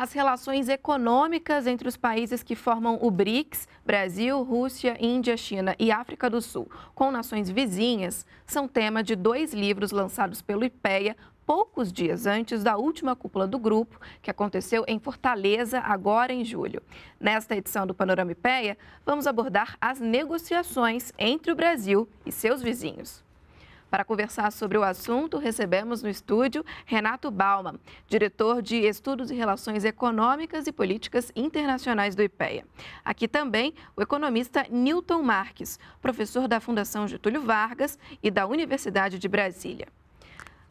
as relações econômicas entre os países que formam o BRICS, Brasil, Rússia, Índia, China e África do Sul, com nações vizinhas, são tema de dois livros lançados pelo IPEA poucos dias antes da última cúpula do grupo, que aconteceu em Fortaleza, agora em julho. Nesta edição do Panorama IPEA, vamos abordar as negociações entre o Brasil e seus vizinhos. Para conversar sobre o assunto, recebemos no estúdio Renato Bauman, diretor de Estudos e Relações Econômicas e Políticas Internacionais do IPEA. Aqui também o economista Newton Marques, professor da Fundação Getúlio Vargas e da Universidade de Brasília.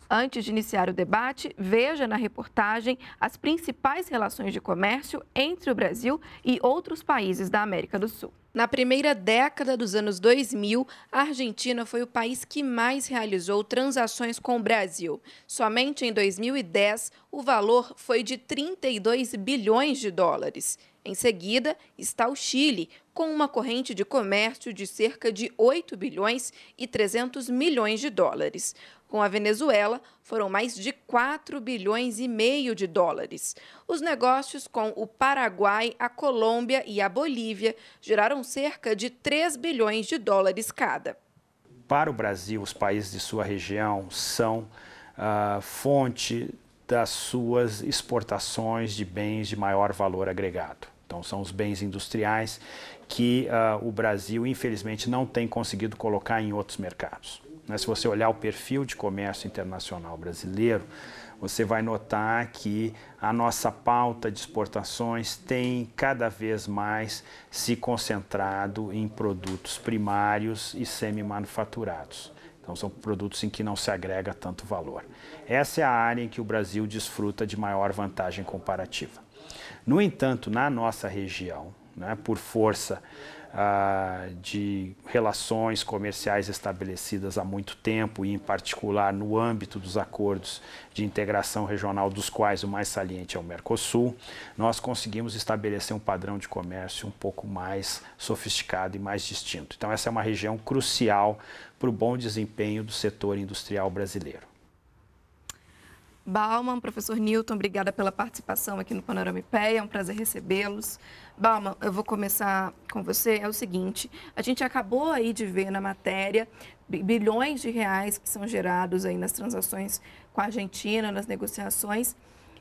Antes de iniciar o debate, veja na reportagem as principais relações de comércio entre o Brasil e outros países da América do Sul. Na primeira década dos anos 2000, a Argentina foi o país que mais realizou transações com o Brasil. Somente em 2010, o valor foi de 32 bilhões de dólares. Em seguida, está o Chile, com uma corrente de comércio de cerca de 8 bilhões e 300 milhões de dólares. Com a Venezuela, foram mais de 4 bilhões e meio de dólares. Os negócios com o Paraguai, a Colômbia e a Bolívia geraram cerca de 3 bilhões de dólares cada. Para o Brasil, os países de sua região são ah, fonte das suas exportações de bens de maior valor agregado. Então, são os bens industriais que uh, o Brasil, infelizmente, não tem conseguido colocar em outros mercados. Né? Se você olhar o perfil de comércio internacional brasileiro, você vai notar que a nossa pauta de exportações tem cada vez mais se concentrado em produtos primários e semi-manufaturados. Então, são produtos em que não se agrega tanto valor. Essa é a área em que o Brasil desfruta de maior vantagem comparativa. No entanto, na nossa região, né, por força ah, de relações comerciais estabelecidas há muito tempo, e em particular no âmbito dos acordos de integração regional, dos quais o mais saliente é o Mercosul, nós conseguimos estabelecer um padrão de comércio um pouco mais sofisticado e mais distinto. Então, essa é uma região crucial para o bom desempenho do setor industrial brasileiro. Bauman, professor Newton, obrigada pela participação aqui no Panorama IPEA, é um prazer recebê-los. Balma, eu vou começar com você. É o seguinte: a gente acabou aí de ver na matéria bilhões de reais que são gerados aí nas transações com a Argentina, nas negociações.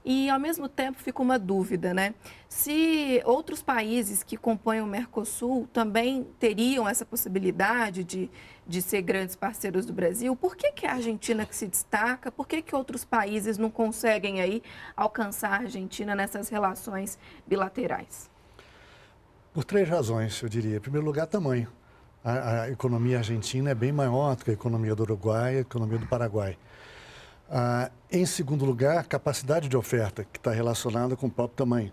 E ao mesmo tempo fica uma dúvida, né? Se outros países que compõem o Mercosul também teriam essa possibilidade de, de ser grandes parceiros do Brasil, por que, que a Argentina que se destaca, por que, que outros países não conseguem aí alcançar a Argentina nessas relações bilaterais? Por três razões, eu diria. Em primeiro lugar, tamanho. A, a economia argentina é bem maior do que a economia do Uruguai e a economia do Paraguai. Ah, em segundo lugar, capacidade de oferta, que está relacionada com o próprio tamanho.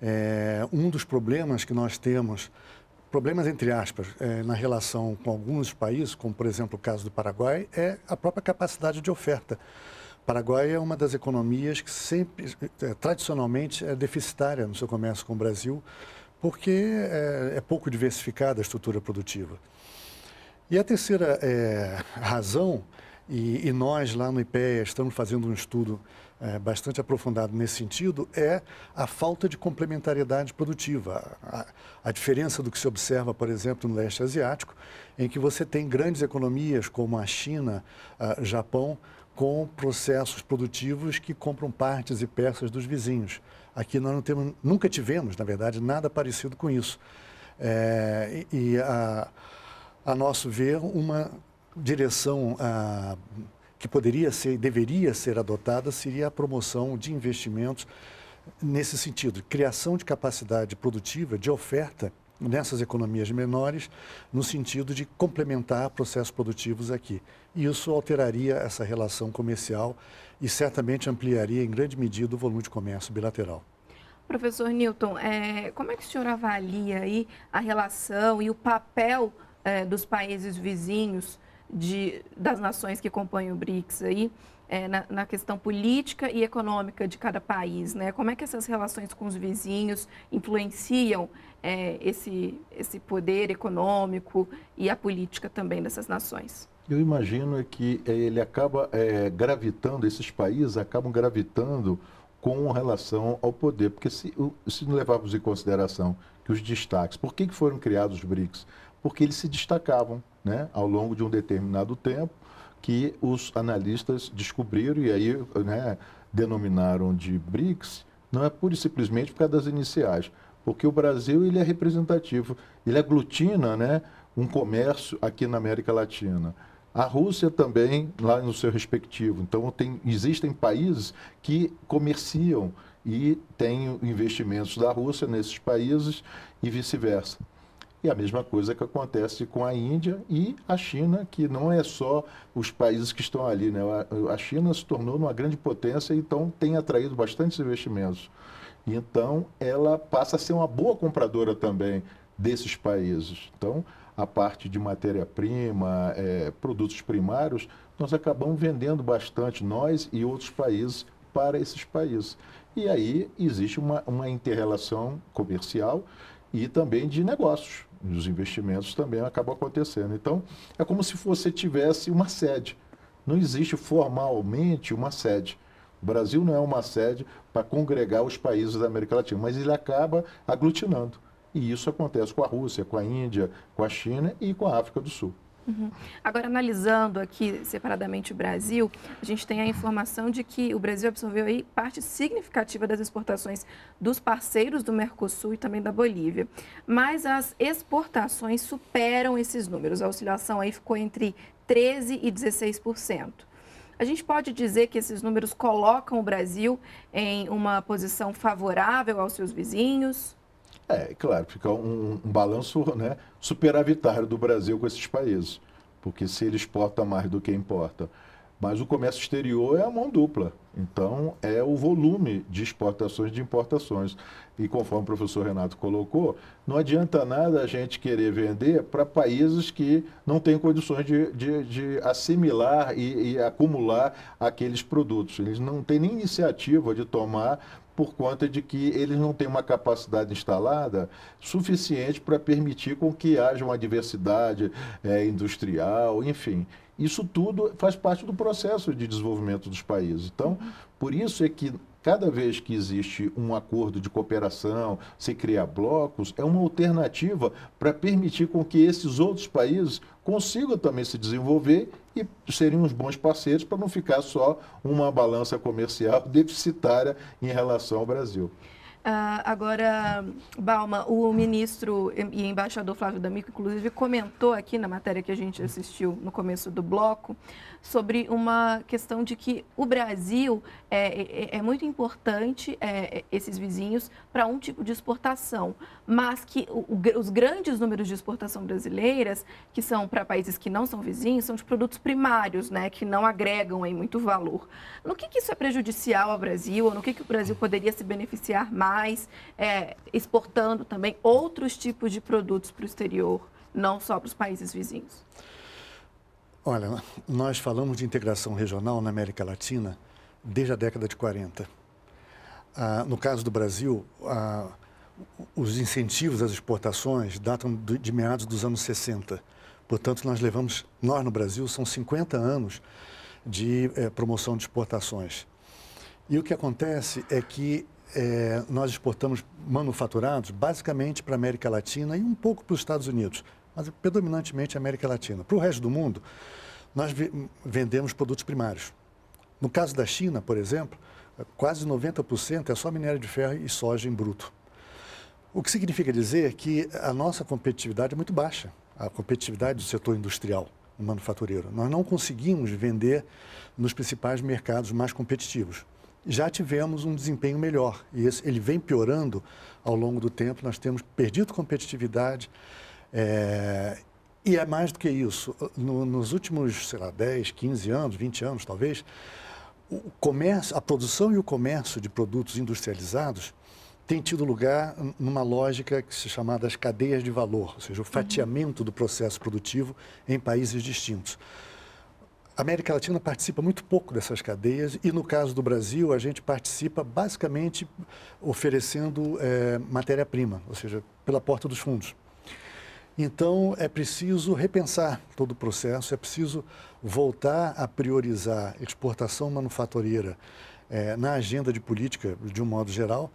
É, um dos problemas que nós temos, problemas entre aspas, é, na relação com alguns países, como por exemplo o caso do Paraguai, é a própria capacidade de oferta. O Paraguai é uma das economias que sempre, é, tradicionalmente, é deficitária no seu comércio com o Brasil porque é, é pouco diversificada a estrutura produtiva. E a terceira é, razão, e, e, nós lá no IPEA estamos fazendo um estudo é, bastante aprofundado nesse sentido, é a falta de complementariedade produtiva. A, a, diferença do que se observa, por exemplo, no leste asiático, em que você tem grandes economias como a China, a Japão, com processos produtivos que compram partes e peças dos vizinhos. Aqui nós não temos, nunca tivemos, na verdade, nada parecido com isso. É, e, a, a, nosso ver, uma direção a, que poderia ser, deveria ser adotada seria a promoção de investimentos nesse sentido, criação de capacidade produtiva, de oferta nessas economias menores, no sentido de complementar processos produtivos aqui. E isso alteraria essa relação comercial e certamente ampliaria em grande medida o volume de comércio bilateral. Professor Newton, é, como é que o senhor avalia aí a relação e o papel é, dos países vizinhos de, das nações que compõem o BRICS aí é, na, na, questão política e econômica de cada país, né? Como é que essas relações com os vizinhos influenciam é, esse, esse poder econômico e a política também dessas nações? Eu imagino que é, ele acaba é, gravitando, esses países acabam gravitando com relação ao poder, porque se, se não levarmos em consideração que os destaques, por que foram criados os BRICS? Porque eles se destacavam né, ao longo de um determinado tempo, que os analistas descobriram e aí né, denominaram de BRICS, não é pura e simplesmente por causa das iniciais, porque o Brasil ele é representativo, ele aglutina né, um comércio aqui na América Latina. A Rússia também, lá no seu respectivo. Então, tem, existem países que comerciam e têm investimentos da Rússia nesses países e vice-versa. E a mesma coisa que acontece com a Índia e a China, que não é só os países que estão ali. Né? A China se tornou uma grande potência, então tem atraído bastantes investimentos. Então, ela passa a ser uma boa compradora também desses países. Então, a parte de matéria-prima, é, produtos primários, nós acabamos vendendo bastante, nós e outros países, para esses países. E aí existe uma, uma inter-relação comercial e também de negócios nos investimentos também acaba acontecendo. Então, é como se você tivesse uma sede. Não existe formalmente uma sede. O Brasil não é uma sede para congregar os países da América Latina, mas ele acaba aglutinando. E isso acontece com a Rússia, com a Índia, com a China e com a África do Sul. Uhum. Agora, analisando aqui separadamente o Brasil, a gente tem a informação de que o Brasil absorveu aí parte significativa das exportações dos parceiros do Mercosul e também da Bolívia. Mas as exportações superam esses números. A oscilação aí ficou entre 13% e 16%. A gente pode dizer que esses números colocam o Brasil em uma posição favorável aos seus vizinhos? É, claro, fica um, um balanço né, superavitário do Brasil com esses países, porque se ele exporta mais do que importa. Mas o comércio exterior é a mão dupla. Então, é o volume de exportações de importações. E conforme o professor Renato colocou, não adianta nada a gente querer vender para países que não têm condições de, de, de assimilar e, e, acumular aqueles produtos. Eles não têm nem iniciativa de tomar por conta de que eles não têm uma capacidade instalada suficiente para permitir com que haja uma diversidade é, industrial, enfim. Isso tudo faz parte do processo de desenvolvimento dos países. Então, por isso é que cada vez que existe um acordo de cooperação, se criar blocos, é uma alternativa para permitir com que esses outros países consigam também se desenvolver e seriam uns bons parceiros para não ficar só uma balança comercial deficitária em relação ao Brasil. Ah, agora, Balma, o ministro e embaixador Flávio D'Amico, inclusive, comentou aqui na matéria que a gente assistiu no começo do bloco, sobre uma questão de que o Brasil é, é, é muito importante é, é esses vizinhos para um tipo de exportação, mas que o, os grandes números de exportação brasileiras, que são para países que não são vizinhos, são de produtos primários, né, que não agregam aí muito valor. No que, que isso é prejudicial ao Brasil, ou no que, que o Brasil poderia se beneficiar mais, é, exportando também outros tipos de produtos para o exterior, não só para os países vizinhos? Olha, nós falamos de integração regional na América Latina desde a década de 40. Ah, no caso do Brasil, ah, os incentivos às exportações datam de meados dos anos 60. Portanto, nós levamos, nós no Brasil, são 50 anos de eh, promoção de exportações. E o que acontece é que eh, nós exportamos manufaturados basicamente para a América Latina e um pouco para os Estados Unidos, mas predominantemente América Latina. Para o resto do mundo, nós vendemos produtos primários. No caso da China, por exemplo, quase 90% é só minério de ferro e soja em bruto. O que significa dizer que a nossa competitividade é muito baixa, a competitividade do setor industrial o manufatureiro. Nós não conseguimos vender nos principais mercados mais competitivos. Já tivemos um desempenho melhor e esse, ele vem piorando ao longo do tempo. Nós temos perdido competitividade, é, e é mais do que isso. No, nos últimos, sei lá, 10, 15 anos, 20 anos talvez, o comércio, a produção e o comércio de produtos industrializados tem tido lugar numa lógica que se chama das cadeias de valor, ou seja, o uhum. fatiamento do processo produtivo em países distintos. A América Latina participa muito pouco dessas cadeias e, no caso do Brasil, a gente participa basicamente oferecendo é, matéria-prima, ou seja, pela porta dos fundos. Então, é preciso repensar todo o processo, é preciso voltar a priorizar exportação manufatureira é, na agenda de política, de um modo geral.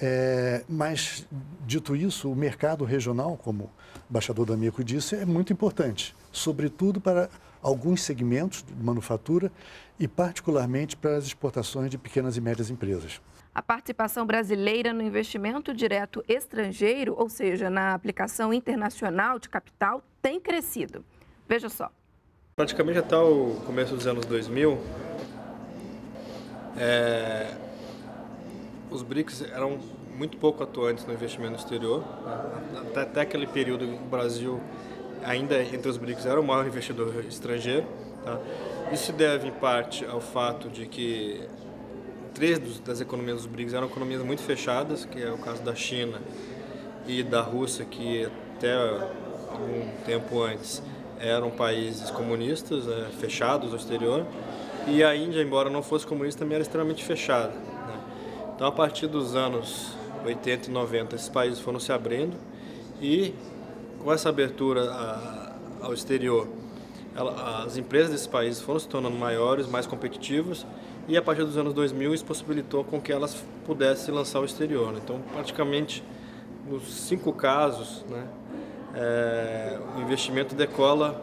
É, mas, dito isso, o mercado regional, como o embaixador D'Amico disse, é muito importante, sobretudo para alguns segmentos de manufatura e, particularmente, para as exportações de pequenas e médias empresas. A participação brasileira no investimento direto estrangeiro, ou seja, na aplicação internacional de capital, tem crescido. Veja só. Praticamente até o começo dos anos 2000, é, os BRICS eram muito pouco atuantes no investimento exterior. Até, até aquele período o Brasil ainda entre os BRICS era o maior investidor estrangeiro. Tá? Isso deve, em parte, ao fato de que três das economias dos BRICS eram economias muito fechadas, que é o caso da China e da Rússia, que até algum tempo antes eram países comunistas, né, fechados ao exterior, e a Índia, embora não fosse comunista, também era extremamente fechada. Né? Então, a partir dos anos 80 e 90, esses países foram se abrindo e com essa abertura a, ao exterior, ela, as empresas desse país foram se tornando maiores, mais competitivas, e a partir dos anos 2000 isso possibilitou com que elas pudessem lançar ao exterior. Né? Então, praticamente nos cinco casos, né, é, o investimento decola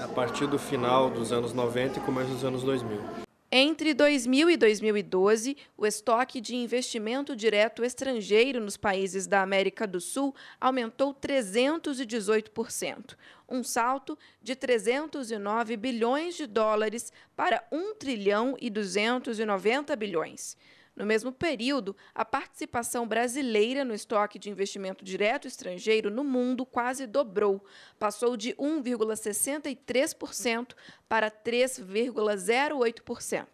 é, a partir do final dos anos 90 e começo dos anos 2000. Entre 2000 e 2012, o estoque de investimento direto estrangeiro nos países da América do Sul aumentou 318%, um salto de 309 bilhões de dólares para 1 trilhão e 290 bilhões. No mesmo período, a participação brasileira no estoque de investimento direto estrangeiro no mundo quase dobrou, passou de 1,63% para 3,08%.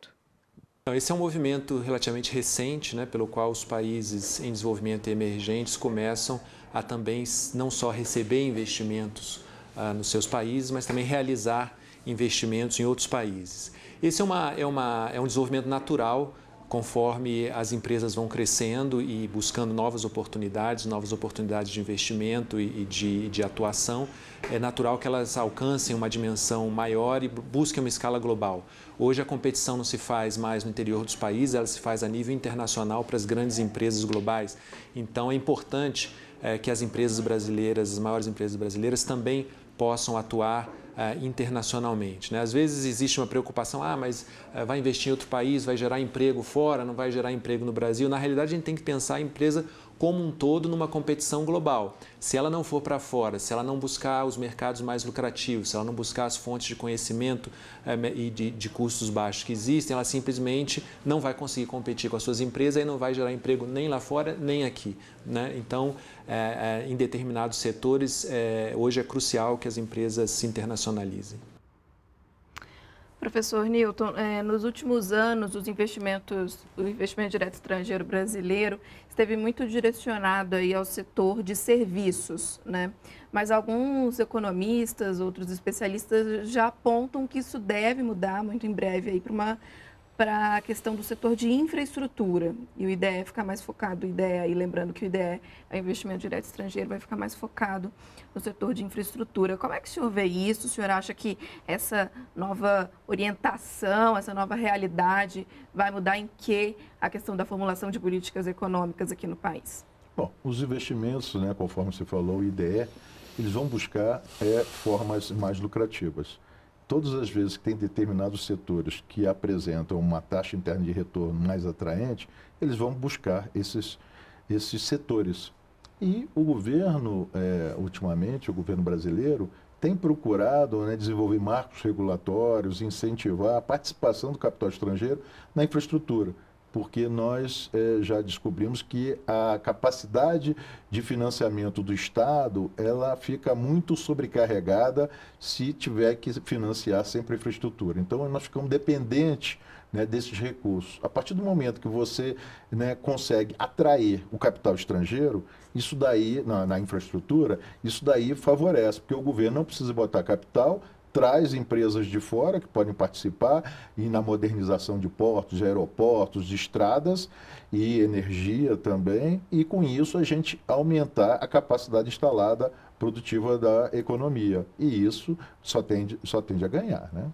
Então, esse é um movimento relativamente recente, né, pelo qual os países em desenvolvimento e emergentes começam a também não só receber investimentos ah, nos seus países, mas também realizar investimentos em outros países. Esse é, uma, é, uma, é um desenvolvimento natural conforme as empresas vão crescendo e buscando novas oportunidades, novas oportunidades de investimento e, de, de atuação, é natural que elas alcancem uma dimensão maior e busquem uma escala global. Hoje a competição não se faz mais no interior dos países, ela se faz a nível internacional para as grandes empresas globais. Então é importante é, que as empresas brasileiras, as maiores empresas brasileiras, também possam atuar eh, internacionalmente. Né? Às vezes existe uma preocupação, ah, mas eh, vai investir em outro país, vai gerar emprego fora, não vai gerar emprego no Brasil. Na realidade, a gente tem que pensar a empresa como um todo numa competição global. Se ela não for para fora, se ela não buscar os mercados mais lucrativos, se ela não buscar as fontes de conhecimento eh, e de, de custos baixos que existem, ela simplesmente não vai conseguir competir com as suas empresas e não vai gerar emprego nem lá fora nem aqui. Né? Então, é, é, em determinados setores, é, hoje é crucial que as empresas se internacionalizem. Professor Newton, é, nos últimos anos, os investimentos, o investimento direto estrangeiro brasileiro esteve muito direcionado aí ao setor de serviços, né? Mas alguns economistas, outros especialistas já apontam que isso deve mudar muito em breve aí para uma para a questão do setor de infraestrutura. E o IDE ficar mais focado, o IDE, e lembrando que o IDE é investimento direto estrangeiro, vai ficar mais focado no setor de infraestrutura. Como é que o senhor vê isso? O senhor acha que essa nova orientação, essa nova realidade vai mudar em que a questão da formulação de políticas econômicas aqui no país? Bom, os investimentos, né, conforme você falou, o IDE, eles vão buscar é, formas mais lucrativas todas as vezes que tem determinados setores que apresentam uma taxa interna de retorno mais atraente, eles vão buscar esses, esses setores. E o governo, é, ultimamente, o governo brasileiro, tem procurado né, desenvolver marcos regulatórios, incentivar a participação do capital estrangeiro na infraestrutura porque nós eh, já descobrimos que a capacidade de financiamento do Estado ela fica muito sobrecarregada se tiver que financiar sempre a infraestrutura. Então nós ficamos dependentes né, desses recursos. A partir do momento que você né, consegue atrair o capital estrangeiro, isso daí na, na infraestrutura, isso daí favorece, porque o governo não precisa botar capital, traz empresas de fora que podem participar e na modernização de portos, aeroportos, de estradas e energia também, e com isso a gente aumentar a capacidade instalada produtiva da economia. E isso só tende, só tende a ganhar, né?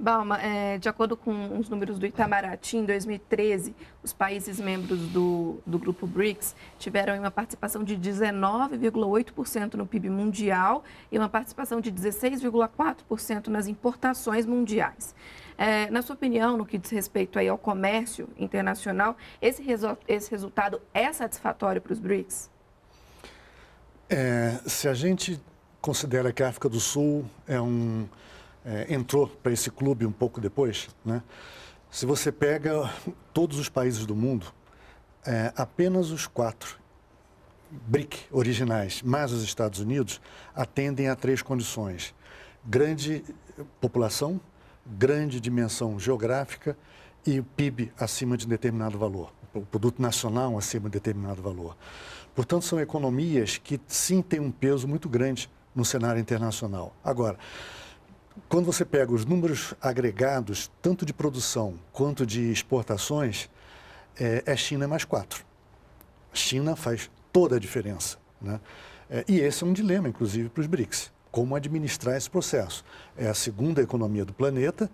Balma, é, de acordo com os números do Itamaraty, em 2013, os países membros do, do grupo BRICS tiveram uma participação de 19,8% no PIB mundial e uma participação de 16,4% nas importações mundiais. É, na sua opinião, no que diz respeito aí ao comércio internacional, esse, resu esse resultado é satisfatório para os BRICS? É, se a gente considera que a África do Sul é um é, entrou para esse clube um pouco depois, né? se você pega todos os países do mundo, é, apenas os quatro BRIC originais, mais os Estados Unidos, atendem a três condições: grande população, grande dimensão geográfica e PIB acima de determinado valor, o produto nacional acima de determinado valor. Portanto, são economias que sim têm um peso muito grande no cenário internacional. Agora, quando você pega os números agregados, tanto de produção quanto de exportações, é, é China mais quatro. China faz toda a diferença. Né? É, e esse é um dilema, inclusive, para os BRICS. Como administrar esse processo? É a segunda economia do planeta,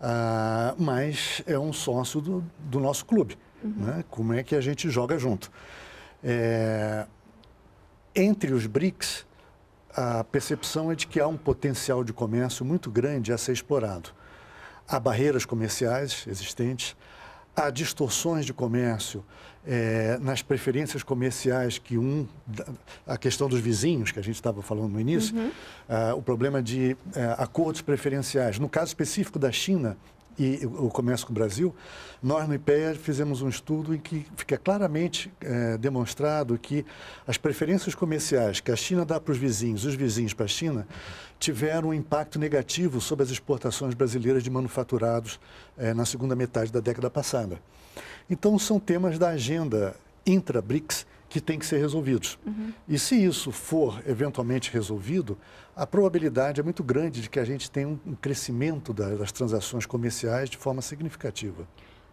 ah, mas é um sócio do, do nosso clube. Uhum. Né? Como é que a gente joga junto? É, entre os BRICS, a percepção é de que há um potencial de comércio muito grande a ser explorado. Há barreiras comerciais existentes, há distorções de comércio é, nas preferências comerciais que um a questão dos vizinhos que a gente estava falando no início uhum. uh, o problema de uh, acordos preferenciais no caso específico da China e o Comércio com o Brasil, nós no IPEA fizemos um estudo em que fica claramente é, demonstrado que as preferências comerciais que a China dá para os vizinhos os vizinhos para a China tiveram um impacto negativo sobre as exportações brasileiras de manufaturados é, na segunda metade da década passada. Então, são temas da agenda intra-BRICS que têm que ser resolvidos. Uhum. E se isso for eventualmente resolvido, a probabilidade é muito grande de que a gente tenha um crescimento das transações comerciais de forma significativa.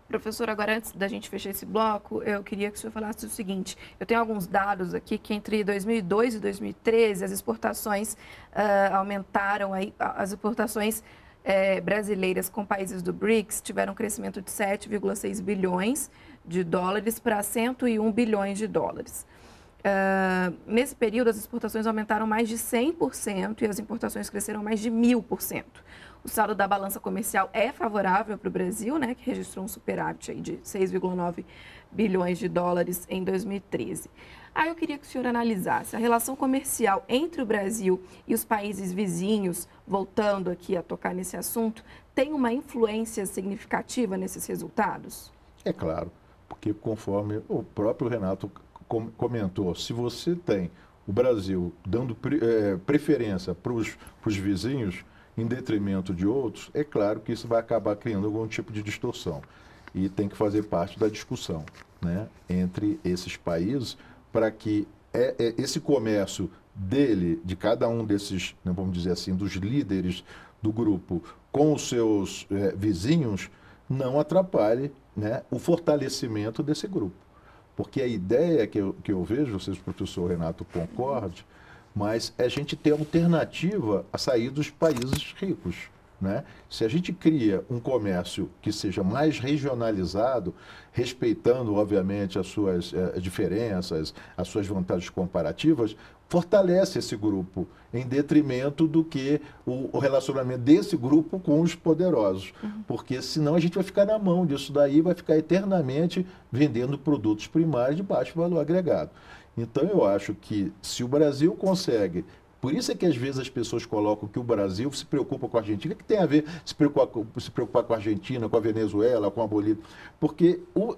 Professor, agora antes da gente fechar esse bloco, eu queria que o senhor falasse o seguinte: eu tenho alguns dados aqui que entre 2002 e 2013 as exportações uh, aumentaram, aí, as exportações eh, brasileiras com países do BRICS tiveram um crescimento de 7,6 bilhões de dólares para 101 bilhões de dólares. Uh, nesse período, as exportações aumentaram mais de 100% e as importações cresceram mais de 1.000%. O saldo da balança comercial é favorável para o Brasil, né, que registrou um superávit de 6,9 bilhões de dólares em 2013. Aí eu queria que o senhor analisasse a relação comercial entre o Brasil e os países vizinhos, voltando aqui a tocar nesse assunto, tem uma influência significativa nesses resultados? É claro. Porque, conforme o próprio Renato comentou, se você tem o Brasil dando é, preferência para os vizinhos em detrimento de outros, é claro que isso vai acabar criando algum tipo de distorção. E tem que fazer parte da discussão né, entre esses países para que é, é, esse comércio dele, de cada um desses, né, vamos dizer assim, dos líderes do grupo com os seus vizinhos, não atrapalhe né, o fortalecimento desse grupo. Porque a ideia que eu, que eu vejo, vocês, se professor Renato concorde, mas é a gente ter alternativa a sair dos países ricos. Né? Se a gente cria um comércio que seja mais regionalizado, respeitando, obviamente, as suas eh, diferenças, as suas vantagens comparativas, fortalece esse grupo, em detrimento do que o, o relacionamento desse grupo com os poderosos. Uhum. Porque senão a gente vai ficar na mão disso daí, vai ficar eternamente vendendo produtos primários de baixo valor agregado. Então eu acho que se o Brasil consegue por isso é que às vezes as pessoas colocam que o Brasil se preocupa com a Argentina, que tem a ver se preocupar, se preocupar com a Argentina, com a Venezuela, com a Bolívia, porque o,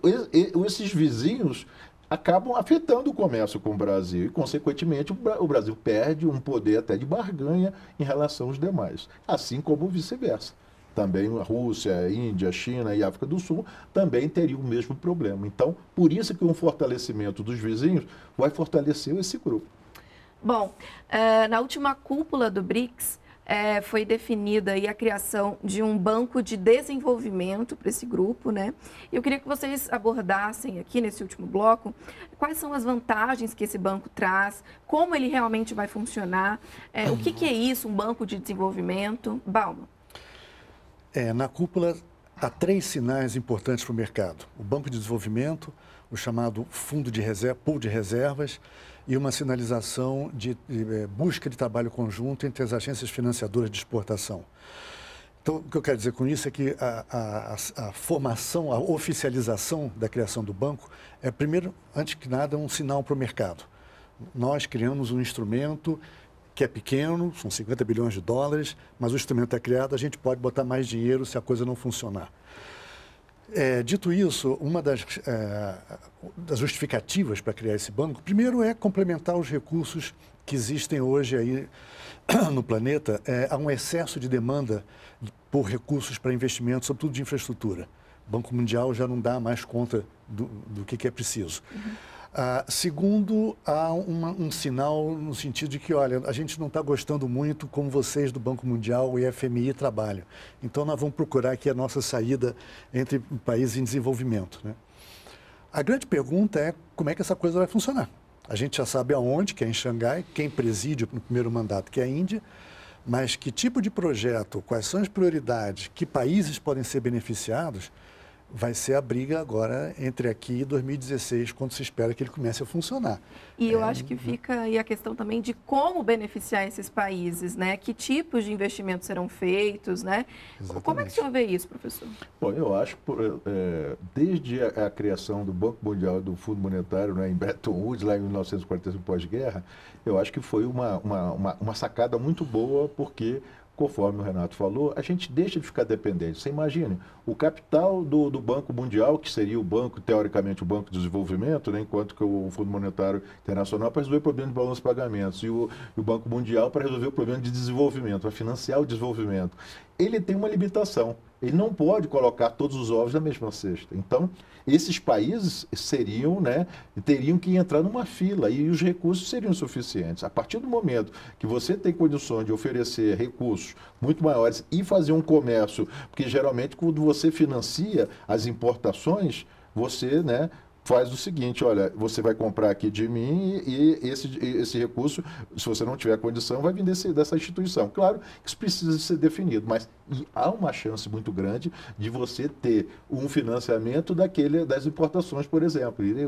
esses vizinhos acabam afetando o comércio com o Brasil e, consequentemente, o Brasil perde um poder até de barganha em relação aos demais, assim como vice-versa. Também a Rússia, a Índia, a China e a África do Sul também teriam o mesmo problema. Então, por isso que um fortalecimento dos vizinhos vai fortalecer esse grupo. Bom, eh, na última cúpula do BRICS, é, foi definida a criação de um banco de desenvolvimento para esse grupo, né? Eu queria que vocês abordassem aqui nesse último bloco quais são as vantagens que esse banco traz, como ele realmente vai funcionar, é, o que, que, é isso, um banco de desenvolvimento, Balma? É, na cúpula há três sinais importantes para o mercado: o banco de desenvolvimento, o chamado fundo de reserva, pool de reservas e uma sinalização de, de eh, busca de trabalho conjunto entre as agências financiadoras de exportação. Então, o que eu quero dizer com isso é que a, a, a, formação, a oficialização da criação do banco é, primeiro, antes que nada, um sinal para o mercado. Nós criamos um instrumento que é pequeno, são 50 bilhões de dólares, mas o instrumento é criado, a gente pode botar mais dinheiro se a coisa não funcionar. É, dito isso, uma das, é, das justificativas para criar esse banco, primeiro é complementar os recursos que existem hoje aí no planeta. É, há um excesso de demanda por recursos para investimentos, sobretudo de infraestrutura. O Banco Mundial já não dá mais conta do, do que, que é preciso. Uhum. Ah, segundo, há uma, um sinal no sentido de que, olha, a gente não está gostando muito como vocês do Banco Mundial e FMI trabalham. Então, nós vamos procurar aqui a nossa saída entre países em desenvolvimento. Né? A grande pergunta é como é que essa coisa vai funcionar. A gente já sabe aonde, que é em Xangai, quem preside no primeiro mandato, que é a Índia, mas que tipo de projeto, quais são as prioridades, que países podem ser beneficiados, vai ser a briga agora entre aqui e 2016, quando se espera que ele comece a funcionar. E eu é... acho que uhum. fica aí a questão também de como beneficiar esses países, né? Que tipos de investimentos serão feitos, né? Exatamente. Como é que o senhor vê isso, professor? Bom, eu acho que é, desde a, a, criação do Banco Mundial do Fundo Monetário né, em Bretton Woods, lá em 1945, pós-guerra, eu acho que foi uma, uma, uma, uma sacada muito boa, porque conforme o Renato falou, a gente deixa de ficar dependente. Você imagine, o capital do, do Banco Mundial, que seria o banco, teoricamente, o Banco de Desenvolvimento, né, enquanto que o Fundo Monetário Internacional para resolver o problema de balanço de pagamentos e o, e o Banco Mundial para resolver o problema de desenvolvimento, para financiar o desenvolvimento. Ele tem uma limitação ele não pode colocar todos os ovos na mesma cesta. Então, esses países seriam, né, teriam que entrar numa fila e os recursos seriam suficientes. A partir do momento que você tem condições de oferecer recursos muito maiores e fazer um comércio, porque geralmente quando você financia as importações, você, né, faz o seguinte, olha, você vai comprar aqui de mim e, e esse, esse recurso, se você não tiver condição, vai vir desse, dessa instituição. Claro que isso precisa ser definido, mas há uma chance muito grande de você ter um financiamento daquele das importações, por exemplo, e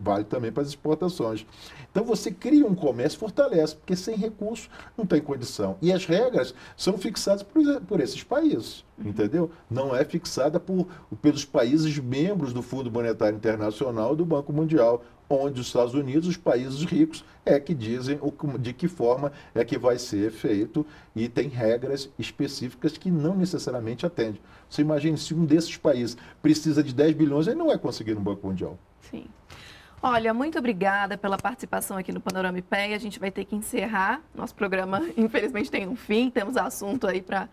vale também para as exportações. Então você cria um comércio, fortalece, porque sem recurso não tem condição. E as regras são fixadas por, por esses países. Uhum. entendeu? Não é fixada por, pelos países membros do Fundo Monetário Internacional e do Banco Mundial, onde os Estados Unidos, os países ricos, é que dizem o, de que forma é que vai ser feito e tem regras específicas que não necessariamente atendem. Você imagina se um desses países precisa de 10 bilhões, ele não vai conseguir no Banco Mundial. Sim. Olha, muito obrigada pela participação aqui no Panorama IPEA. A gente vai ter que encerrar. Nosso programa, infelizmente, tem um fim. Temos assunto aí para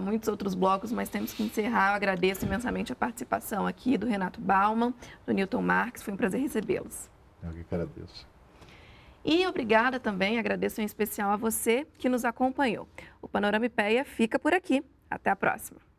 muitos outros blocos, mas temos que encerrar. Eu agradeço imensamente a participação aqui do Renato Bauman, do Newton Marques. Foi um prazer recebê-los. Eu que agradeço. E obrigada também, agradeço em especial a você que nos acompanhou. O Panorama IPEA fica por aqui. Até a próxima.